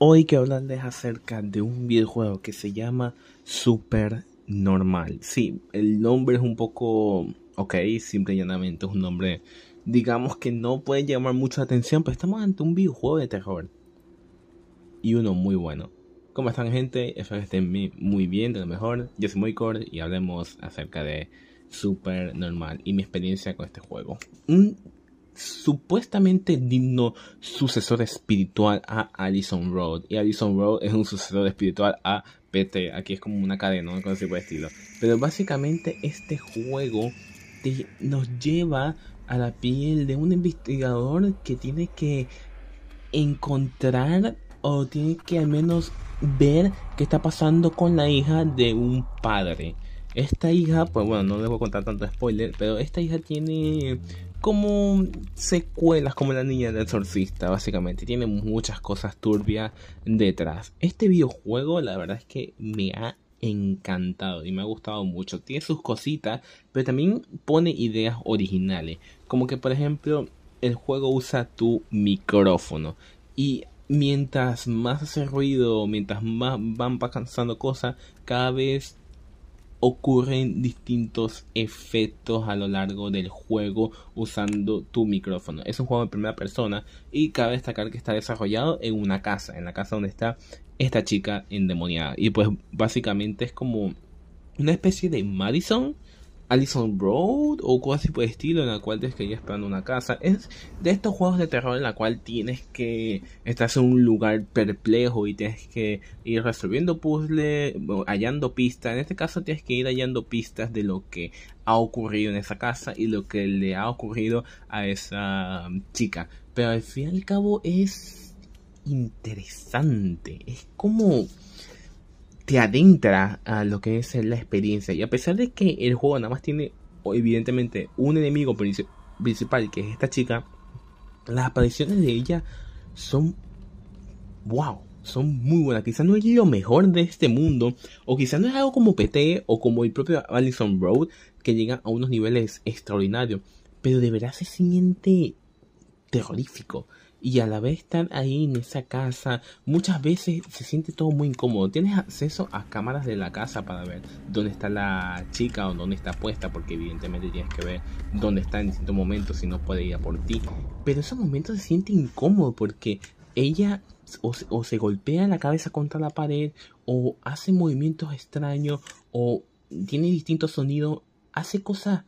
Hoy quiero hablarles acerca de un videojuego que se llama Super Normal. Sí, el nombre es un poco. Ok, simple y es un nombre, digamos que no puede llamar mucha atención, pero estamos ante un videojuego de terror. Y uno muy bueno. ¿Cómo están, gente? Espero que estén muy bien, de lo mejor. Yo soy Moikor y hablemos acerca de Super Normal y mi experiencia con este juego supuestamente digno sucesor espiritual a Alison Road. Y Alison Road es un sucesor espiritual a PT. Aquí es como una cadena, no de estilo. Pero básicamente este juego nos lleva a la piel de un investigador que tiene que encontrar o tiene que al menos ver qué está pasando con la hija de un padre. Esta hija, pues bueno, no les voy a contar tanto spoiler, pero esta hija tiene como secuelas, como la niña del exorcista, básicamente. Tiene muchas cosas turbias detrás. Este videojuego, la verdad es que me ha encantado y me ha gustado mucho. Tiene sus cositas, pero también pone ideas originales. Como que, por ejemplo, el juego usa tu micrófono. Y mientras más hace ruido, mientras más van pasando cosas, cada vez ocurren distintos efectos a lo largo del juego usando tu micrófono. Es un juego de primera persona y cabe destacar que está desarrollado en una casa, en la casa donde está esta chica endemoniada. Y pues básicamente es como una especie de Madison Allison Road o algo así por estilo, en la cual tienes que ir esperando una casa. Es de estos juegos de terror en la cual tienes que estar en un lugar perplejo y tienes que ir resolviendo puzzles, hallando pistas. En este caso tienes que ir hallando pistas de lo que ha ocurrido en esa casa y lo que le ha ocurrido a esa um, chica. Pero al fin y al cabo es interesante. Es como te adentra a lo que es la experiencia. Y a pesar de que el juego nada más tiene, evidentemente, un enemigo principal, que es esta chica, las apariciones de ella son. ¡Wow! Son muy buenas. Quizás no es lo mejor de este mundo, o quizás no es algo como PT o como el propio Allison Road, que llega a unos niveles extraordinarios, pero de verdad se siente terrorífico y a la vez estar ahí en esa casa, muchas veces se siente todo muy incómodo. Tienes acceso a cámaras de la casa para ver dónde está la chica o dónde está puesta, porque evidentemente tienes que ver dónde está en distintos momentos si no puede ir a por ti. Pero esos momentos se siente incómodo porque ella o, o se golpea la cabeza contra la pared o hace movimientos extraños o tiene distintos sonidos, hace cosas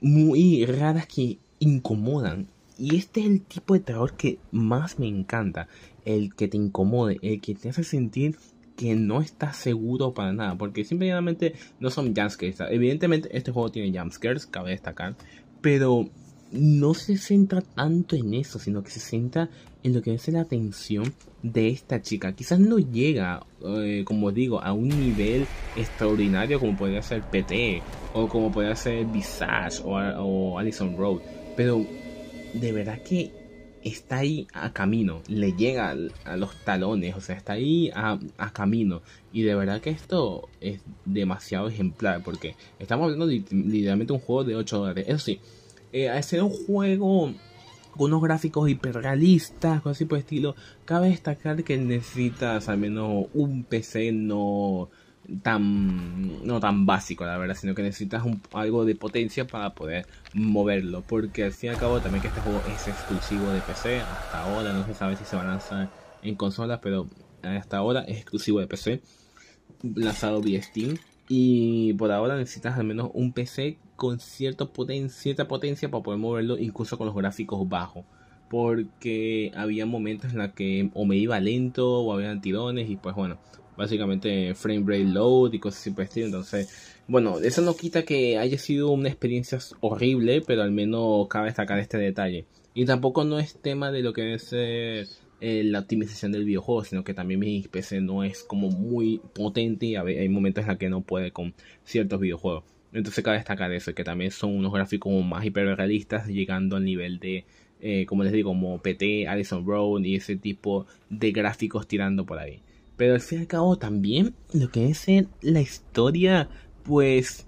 muy raras que incomodan y este es el tipo de terror que más me encanta, el que te incomode, el que te hace sentir que no estás seguro para nada, porque simplemente no son jumpscares. Evidentemente este juego tiene jumpscares, cabe destacar, pero no se centra tanto en eso, sino que se centra en lo que es la atención de esta chica. Quizás no llega, eh, como digo, a un nivel extraordinario como podría ser PT, e, o como podría ser Visage o, o Road, pero de verdad que está ahí a camino, le llega a los talones, o sea, está ahí a, camino. Y de verdad que esto es demasiado ejemplar, porque estamos hablando de literalmente un juego de 8 dólares. Eso sí, eh, al ser un juego con unos gráficos hiperrealistas, cosas así por estilo, cabe destacar que necesitas al menos un PC no tan no tan básico la verdad sino que necesitas algo de potencia para poder moverlo porque al fin y al cabo también que este juego es exclusivo de PC hasta ahora no se sabe si se va a lanzar en consolas pero hasta ahora es exclusivo de PC lanzado vía Steam y por ahora necesitas al menos un PC con cierta potencia para poder moverlo incluso con los gráficos bajos porque había momentos en los que o me iba lento o había tirones y pues bueno, básicamente frame rate load y cosas así por estilo. Entonces, bueno, eso no quita que haya sido una experiencia horrible, pero al menos cabe destacar este detalle. Y tampoco no es tema de lo que es eh, eh, la optimización del videojuego, sino que también mi PC no es como muy potente y hay momentos en los que no puede con ciertos videojuegos. Entonces cabe destacar eso, que también son unos gráficos más hiperrealistas, llegando al nivel de, eh, como les digo, como PT, Alison Brown y ese tipo de gráficos tirando por ahí. Pero al fin y al cabo también lo que es la historia, pues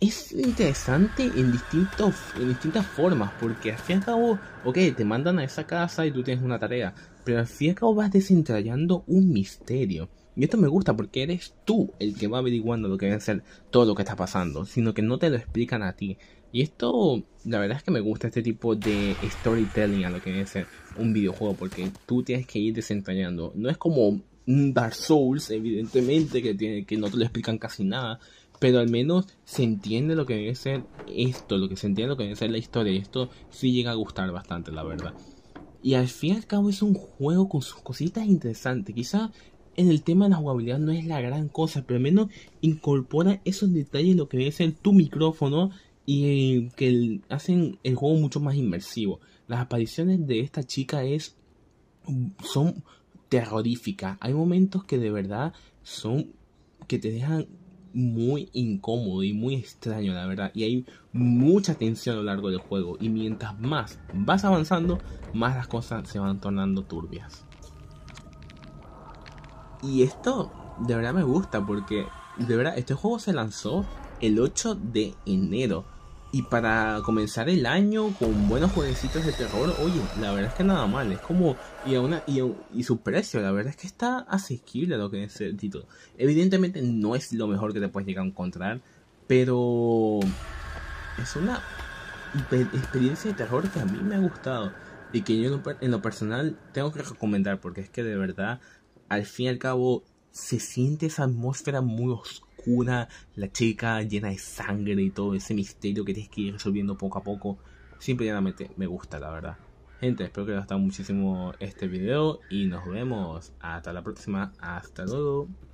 es interesante en, distintos, en distintas formas, porque al fin y al cabo, ok, te mandan a esa casa y tú tienes una tarea, pero al fin y al cabo vas desentrañando un misterio. Y esto me gusta porque eres tú el que va averiguando lo que va a ser todo lo que está pasando, sino que no te lo explican a ti. Y esto, la verdad es que me gusta este tipo de storytelling a lo que ser un videojuego, porque tú tienes que ir desentrañando. No es como Dark Souls, evidentemente, que, tiene, que no te lo explican casi nada, pero al menos se entiende lo que debe ser esto, lo que se entiende lo que debe ser la historia, y esto sí llega a gustar bastante, la verdad. Y al fin y al cabo es un juego con sus cositas interesantes, Quizá en el tema de la jugabilidad no es la gran cosa, pero al menos incorpora esos detalles, lo que debe ser tu micrófono, y que hacen el juego mucho más inmersivo. Las apariciones de esta chica es son terrorífica. Hay momentos que de verdad son que te dejan muy incómodo y muy extraño, la verdad. Y hay mucha tensión a lo largo del juego. Y mientras más vas avanzando, más las cosas se van tornando turbias. Y esto de verdad me gusta porque de verdad este juego se lanzó el 8 de enero y para comenzar el año con buenos jueguecitos de terror, oye, la verdad es que nada mal, es como, y, a una, y, y su precio, la verdad es que está asequible a lo que es el título. Evidentemente no es lo mejor que te puedes llegar a encontrar, pero es una experiencia de terror que a mí me ha gustado y que yo en lo personal tengo que recomendar porque es que de verdad, al fin y al cabo, se siente esa atmósfera muy oscura cuna, la chica llena de sangre y todo ese misterio que tienes que ir resolviendo poco a poco. Simplemente me gusta, la verdad. Gente, espero que les haya gustado muchísimo este video y nos vemos. Hasta la próxima. Hasta luego.